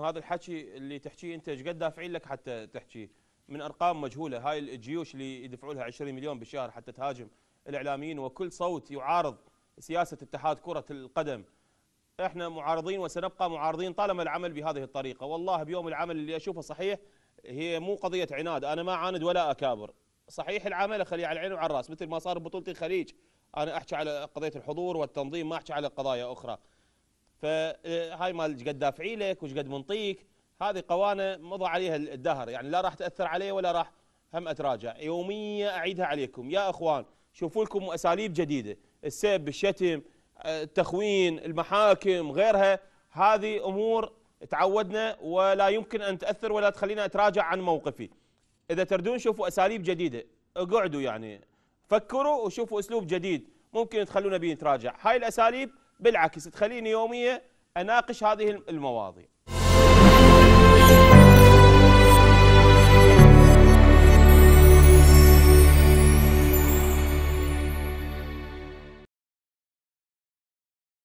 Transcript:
انه هذا الحكي اللي تحكيه انت ايش قد دافعين لك حتى تحكيه من ارقام مجهوله هاي الجيوش اللي يدفعوا لها 20 مليون بالشهر حتى تهاجم الاعلاميين وكل صوت يعارض سياسه اتحاد كره القدم احنا معارضين وسنبقى معارضين طالما العمل بهذه الطريقه والله بيوم العمل اللي اشوفه صحيح هي مو قضيه عناد انا ما عاند ولا اكابر صحيح العمل اخليه على العين وعلى الراس مثل ما صار ببطوله الخليج انا احكي على قضيه الحضور والتنظيم ما احكي على قضايا اخرى فهاي آه، مال ايش قد دافعي لك وايش قد منطيك هذه قوانا مضى عليها الدهر يعني لا راح تاثر علي ولا راح هم اتراجع يوميا اعيدها عليكم يا اخوان شوفوا لكم اساليب جديده السب الشتم آه، التخوين المحاكم غيرها هذه امور تعودنا ولا يمكن ان تاثر ولا تخلينا اتراجع عن موقفي اذا تردون شوفوا اساليب جديده اقعدوا يعني فكروا وشوفوا اسلوب جديد ممكن تخلونا به نتراجع هاي الاساليب بالعكس تخليني يوميه اناقش هذه المواضيع